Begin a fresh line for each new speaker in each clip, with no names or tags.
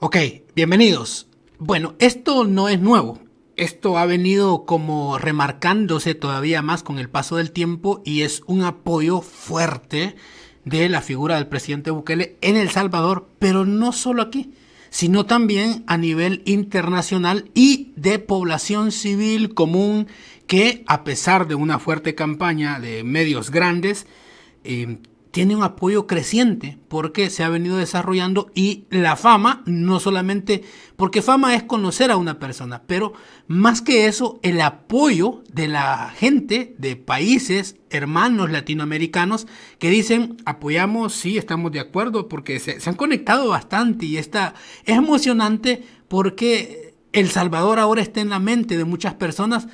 Ok, bienvenidos. Bueno, esto no es nuevo. Esto ha venido como remarcándose todavía más con el paso del tiempo y es un apoyo fuerte de la figura del presidente Bukele en El Salvador, pero no solo aquí, sino también a nivel internacional y de población civil común que a pesar de una fuerte campaña de medios grandes, em, tiene un apoyo creciente porque se ha venido desarrollando y la fama no solamente, porque fama es conocer a una persona, pero más que eso, el apoyo de la gente de países hermanos latinoamericanos que dicen apoyamos, sí, estamos de acuerdo, porque se, han conectado bastante y está, es emocionante porque El Salvador ahora está en la mente de muchas personas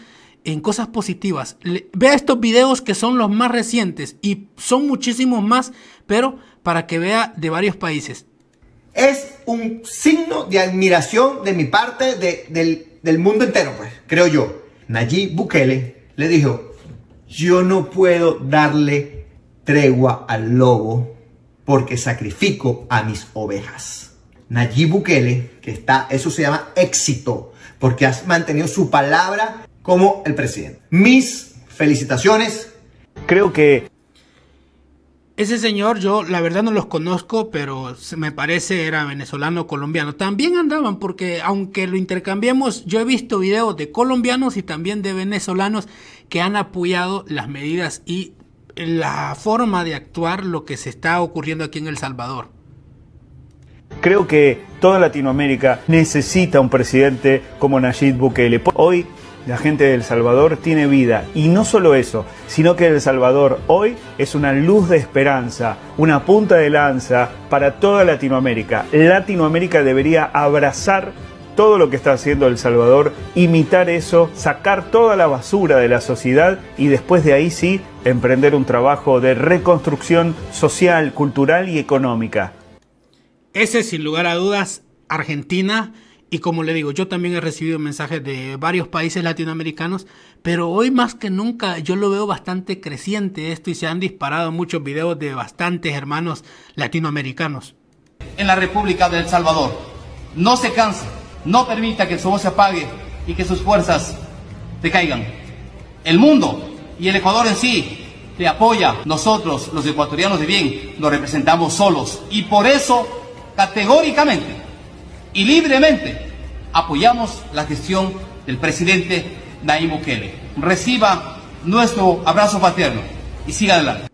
en cosas positivas. vea estos videos que son los más recientes y son muchísimos más, pero para que vea de varios países. Es un signo de admiración de mi parte de, del, del mundo entero, pues, creo yo. Nayib Bukele le dijo, yo no puedo darle tregua al lobo porque sacrifico a mis ovejas. Nayib Bukele, que está, eso se llama éxito, porque has mantenido su palabra como el presidente. Mis felicitaciones. Creo que... Ese señor, yo la verdad no los conozco, pero me parece era venezolano o colombiano. También andaban, porque aunque lo intercambiemos yo he visto videos de colombianos y también de venezolanos que han apoyado las medidas y la forma de actuar lo que se está ocurriendo aquí en El Salvador. Creo que toda Latinoamérica necesita un presidente como Nayib Bukele. Hoy la gente de El Salvador tiene vida. Y no solo eso, sino que El Salvador hoy es una luz de esperanza, una punta de lanza para toda Latinoamérica. Latinoamérica debería abrazar todo lo que está haciendo El Salvador, imitar eso, sacar toda la basura de la sociedad y después de ahí sí emprender un trabajo de reconstrucción social, cultural y económica. Ese sin lugar a dudas Argentina y como le digo, yo también he recibido mensajes de varios países latinoamericanos, pero hoy más que nunca yo lo veo bastante creciente esto y se han disparado muchos videos de bastantes hermanos latinoamericanos. En la República de El Salvador, no se cansa, no permita que el voz se apague y que sus fuerzas caigan. El mundo y el Ecuador en sí te apoya. Nosotros, los ecuatorianos de bien, nos representamos solos y por eso, categóricamente, y libremente apoyamos la gestión del presidente Nayib Bukele. Reciba nuestro abrazo paterno y siga adelante.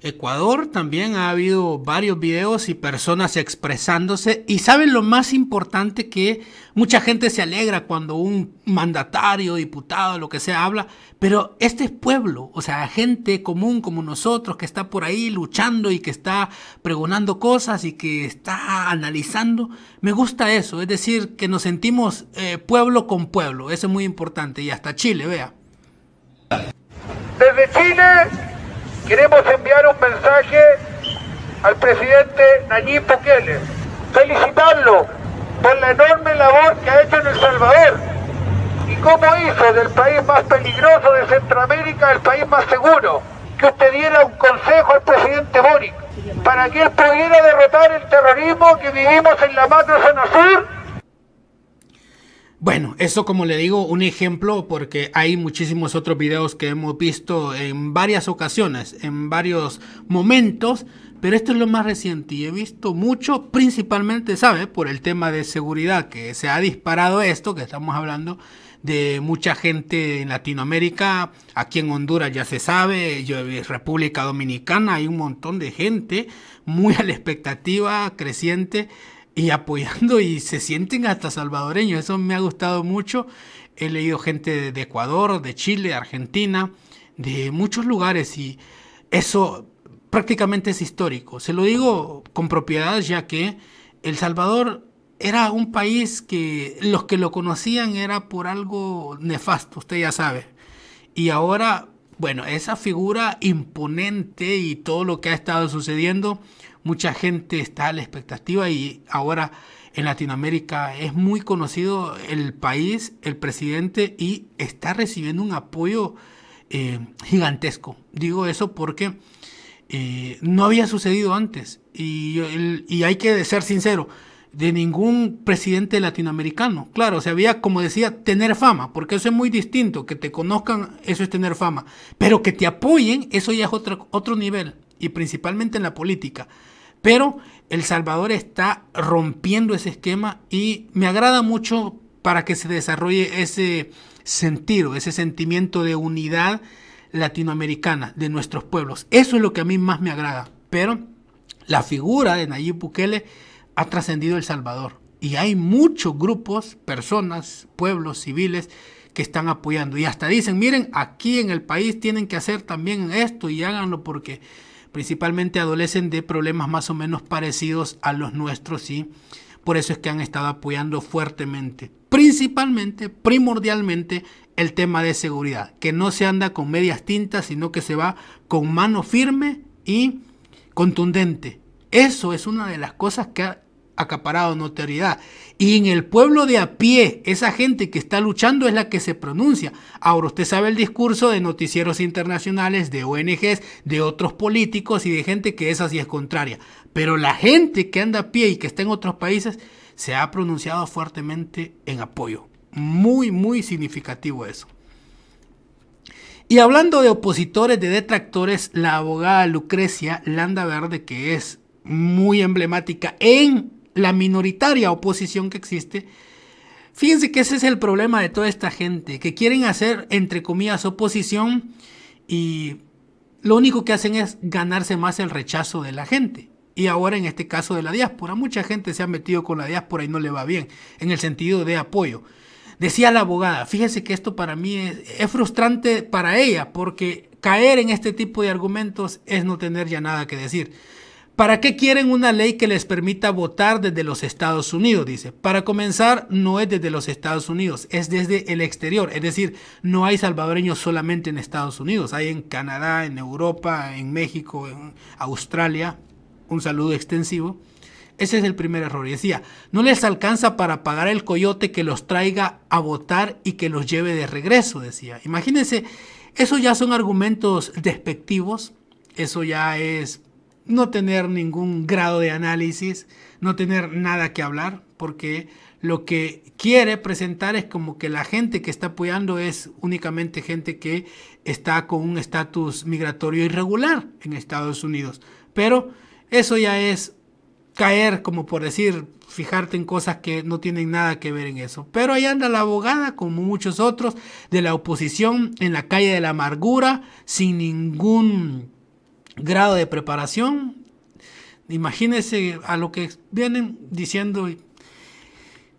Ecuador también ha habido varios videos y personas expresándose y saben lo más importante que mucha gente se alegra cuando un mandatario, diputado, lo que sea habla, pero este es pueblo, o sea, gente común como nosotros que está por ahí luchando y que está pregonando cosas y que está analizando, me gusta eso, es decir, que nos sentimos eh, pueblo con pueblo, eso es muy importante y hasta Chile, vea. Desde Chile Queremos enviar un mensaje al presidente Nayib Bukele, felicitarlo por la enorme labor que ha hecho en El Salvador y cómo hizo del país más peligroso de Centroamérica el país más seguro. Que usted diera un consejo al presidente Boric para que él pudiera derrotar el terrorismo que vivimos en la macro zona sur bueno, eso como le digo, un ejemplo porque hay muchísimos otros videos que hemos visto en varias ocasiones, en varios momentos, pero esto es lo más reciente y he visto mucho, principalmente, ¿sabe? Por el tema de seguridad, que se ha disparado esto, que estamos hablando de mucha gente en Latinoamérica, aquí en Honduras ya se sabe, yo República Dominicana hay un montón de gente muy a la expectativa creciente y apoyando y se sienten hasta salvadoreños. Eso me ha gustado mucho. He leído gente de Ecuador, de Chile, Argentina, de muchos lugares y eso prácticamente es histórico. Se lo digo con propiedad ya que El Salvador era un país que los que lo conocían era por algo nefasto, usted ya sabe. Y ahora, bueno, esa figura imponente y todo lo que ha estado sucediendo mucha gente está a la expectativa y ahora en Latinoamérica es muy conocido el país, el presidente y está recibiendo un apoyo eh, gigantesco. Digo eso porque eh, no había sucedido antes y, y hay que ser sincero de ningún presidente latinoamericano. Claro, se había, como decía, tener fama, porque eso es muy distinto, que te conozcan, eso es tener fama, pero que te apoyen, eso ya es otro, otro nivel, y principalmente en la política. Pero El Salvador está rompiendo ese esquema y me agrada mucho para que se desarrolle ese sentido, ese sentimiento de unidad latinoamericana de nuestros pueblos. Eso es lo que a mí más me agrada. Pero la figura de Nayib Bukele ha trascendido El Salvador y hay muchos grupos, personas, pueblos, civiles que están apoyando y hasta dicen, miren, aquí en el país tienen que hacer también esto y háganlo porque principalmente adolecen de problemas más o menos parecidos a los nuestros y por eso es que han estado apoyando fuertemente, principalmente, primordialmente, el tema de seguridad, que no se anda con medias tintas, sino que se va con mano firme y contundente. Eso es una de las cosas que ha acaparado notoriedad. Y en el pueblo de a pie, esa gente que está luchando es la que se pronuncia. Ahora usted sabe el discurso de noticieros internacionales, de ONGs, de otros políticos y de gente que es así es contraria. Pero la gente que anda a pie y que está en otros países se ha pronunciado fuertemente en apoyo. Muy, muy significativo eso. Y hablando de opositores, de detractores, la abogada Lucrecia Landa Verde, que es muy emblemática en la minoritaria oposición que existe. Fíjense que ese es el problema de toda esta gente, que quieren hacer, entre comillas, oposición y lo único que hacen es ganarse más el rechazo de la gente. Y ahora en este caso de la diáspora, mucha gente se ha metido con la diáspora y no le va bien, en el sentido de apoyo. Decía la abogada, fíjese que esto para mí es, es frustrante para ella, porque caer en este tipo de argumentos es no tener ya nada que decir. ¿Para qué quieren una ley que les permita votar desde los Estados Unidos? Dice, para comenzar, no es desde los Estados Unidos, es desde el exterior. Es decir, no hay salvadoreños solamente en Estados Unidos, hay en Canadá, en Europa, en México, en Australia. Un saludo extensivo. Ese es el primer error. Y decía, no les alcanza para pagar el coyote que los traiga a votar y que los lleve de regreso, decía. Imagínense, eso ya son argumentos despectivos, eso ya es no tener ningún grado de análisis, no tener nada que hablar, porque lo que quiere presentar es como que la gente que está apoyando es únicamente gente que está con un estatus migratorio irregular en Estados Unidos. Pero eso ya es caer, como por decir, fijarte en cosas que no tienen nada que ver en eso. Pero ahí anda la abogada, como muchos otros, de la oposición en la calle de la amargura, sin ningún grado de preparación. Imagínense a lo que vienen diciendo.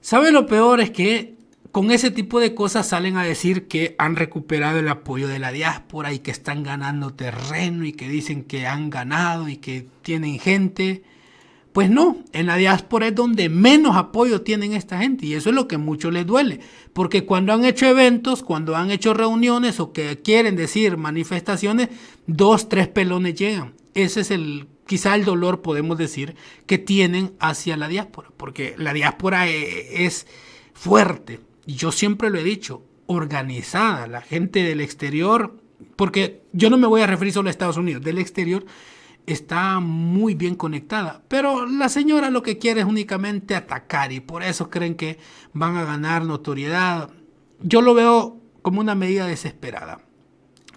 ¿Sabe lo peor? Es que con ese tipo de cosas salen a decir que han recuperado el apoyo de la diáspora y que están ganando terreno y que dicen que han ganado y que tienen gente. Pues no, en la diáspora es donde menos apoyo tienen esta gente y eso es lo que mucho les duele, porque cuando han hecho eventos, cuando han hecho reuniones o que quieren decir manifestaciones, dos, tres pelones llegan. Ese es el quizá el dolor, podemos decir, que tienen hacia la diáspora, porque la diáspora e, es fuerte. Y yo siempre lo he dicho, organizada, la gente del exterior, porque yo no me voy a referir solo a Estados Unidos, del exterior está muy bien conectada. Pero la señora lo que quiere es únicamente atacar y por eso creen que van a ganar notoriedad. Yo lo veo como una medida desesperada.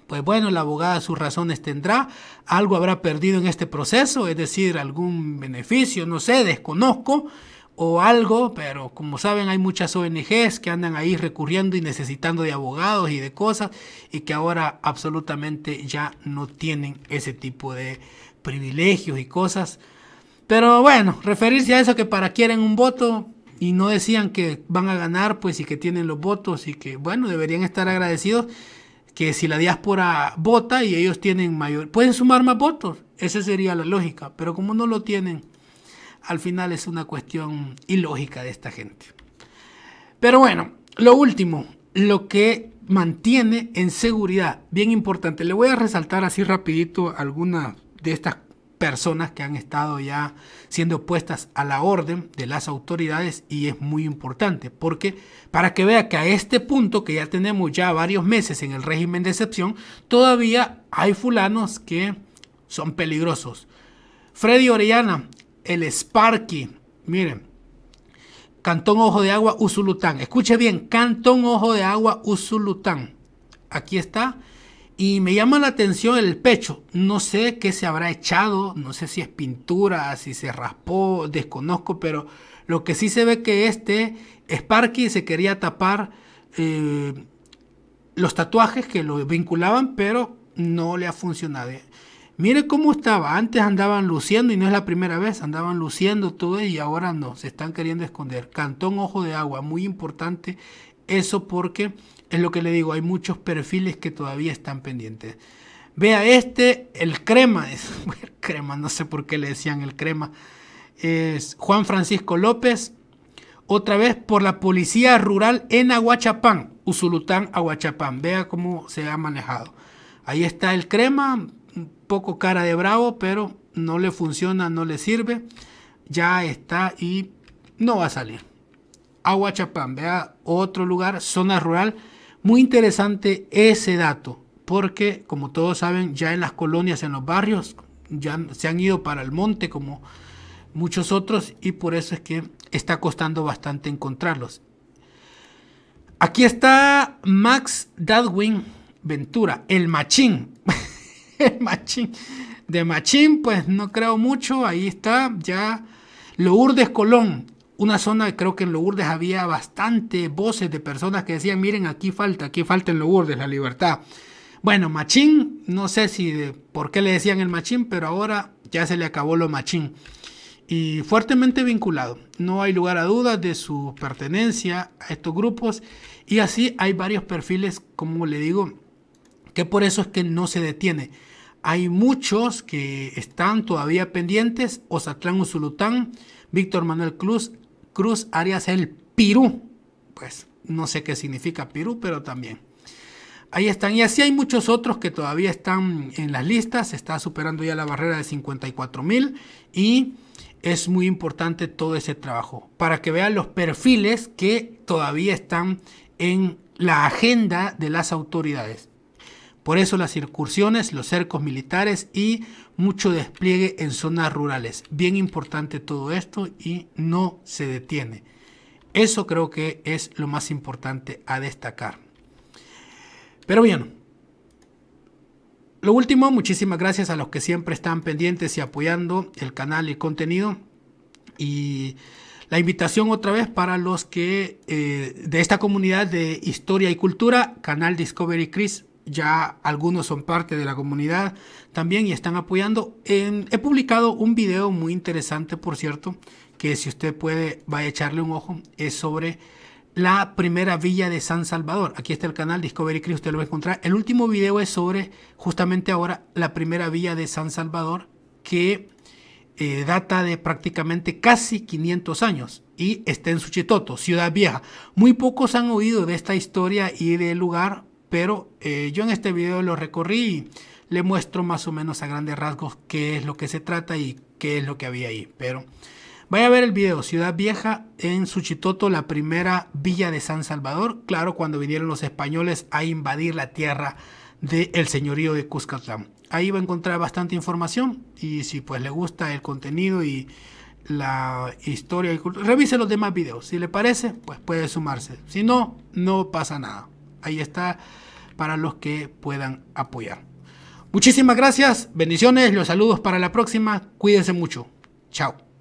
Pues bueno, la abogada sus razones tendrá, algo habrá perdido en este proceso, es decir, algún beneficio, no sé, desconozco o algo, pero como saben hay muchas ONGs que andan ahí recurriendo y necesitando de abogados y de cosas y que ahora absolutamente ya no tienen ese tipo de privilegios y cosas. Pero bueno, referirse a eso que para quieren un voto y no decían que van a ganar, pues y que tienen los votos y que bueno, deberían estar agradecidos que si la diáspora vota y ellos tienen mayor, pueden sumar más votos, esa sería la lógica, pero como no lo tienen, al final es una cuestión ilógica de esta gente. Pero bueno, lo último, lo que mantiene en seguridad, bien importante, le voy a resaltar así rapidito algunas de estas personas que han estado ya siendo puestas a la orden de las autoridades y es muy importante porque para que vea que a este punto que ya tenemos ya varios meses en el régimen de excepción todavía hay fulanos que son peligrosos Freddy Orellana el Sparky miren Cantón Ojo de Agua Usulután escuche bien Cantón Ojo de Agua Usulután aquí está y me llama la atención el pecho. No sé qué se habrá echado, no sé si es pintura, si se raspó, desconozco, pero lo que sí se ve que este Sparky se quería tapar eh, los tatuajes que lo vinculaban, pero no le ha funcionado. Mire cómo estaba. Antes andaban luciendo y no es la primera vez. Andaban luciendo todo y ahora no. Se están queriendo esconder. Cantón Ojo de Agua, muy importante eso porque es lo que le digo, hay muchos perfiles que todavía están pendientes. Vea este, el crema, es, crema, no sé por qué le decían el crema, es Juan Francisco López, otra vez por la Policía Rural en Aguachapán, Usulután, Aguachapán. Vea cómo se ha manejado. Ahí está el crema, un poco cara de bravo, pero no le funciona, no le sirve. Ya está y no va a salir. Aguachapán, vea otro lugar, zona rural. Muy interesante ese dato, porque como todos saben, ya en las colonias, en los barrios, ya se han ido para el monte como muchos otros y por eso es que está costando bastante encontrarlos. Aquí está Max Dadwin Ventura, el machín. el machín. De machín, pues no creo mucho. Ahí está ya Lourdes Colón una zona que creo que en Lourdes había bastante voces de personas que decían, miren, aquí falta, aquí falta en Lourdes la libertad. Bueno, machín, no sé si por qué le decían el machín, pero ahora ya se le acabó lo machín. Y fuertemente vinculado. No hay lugar a dudas de su pertenencia a estos grupos. Y así hay varios perfiles, como le digo, que por eso es que no se detiene. Hay muchos que están todavía pendientes. Ozatlán Usulután, Víctor Manuel Cruz, Cruz Arias el Pirú. Pues no sé qué significa Pirú, pero también. Ahí están. Y así hay muchos otros que todavía están en las listas. Se está superando ya la barrera de 54 mil. Y es muy importante todo ese trabajo. Para que vean los perfiles que todavía están en la agenda de las autoridades. Por eso las incursiones, los cercos militares y mucho despliegue en zonas rurales. Bien importante todo esto y no se detiene. Eso creo que es lo más importante a destacar. Pero bien, lo último, muchísimas gracias a los que siempre están pendientes y apoyando el canal y el contenido. Y la invitación otra vez para los que eh, de esta comunidad de historia y cultura, canal Discovery Chris, ya algunos son parte de la comunidad también y están apoyando. he publicado un video muy interesante, por cierto, que si usted puede, va a echarle un ojo, es sobre la primera villa de San Salvador. Aquí está el canal Discovery Cree, usted lo va a encontrar. El último video es sobre justamente ahora la primera villa de San Salvador que eh, data de prácticamente casi 500 años y está en Suchitoto, Ciudad Vieja. Muy pocos han oído de esta historia y del lugar pero eh, yo en este video lo recorrí y le muestro más o menos a grandes rasgos qué es lo que se trata y qué es lo que había ahí. Pero vaya a ver el video, Ciudad Vieja en Suchitoto, la primera villa de San Salvador, claro, cuando vinieron los españoles a invadir la tierra del señorío de Cuscatlán. Ahí va a encontrar bastante información y si pues le gusta el contenido y la historia y cultura, revise los demás videos. Si le parece, pues puede sumarse. Si no, no pasa nada ahí está para los que puedan apoyar. Muchísimas gracias, bendiciones, los saludos para la próxima, cuídense mucho, chao.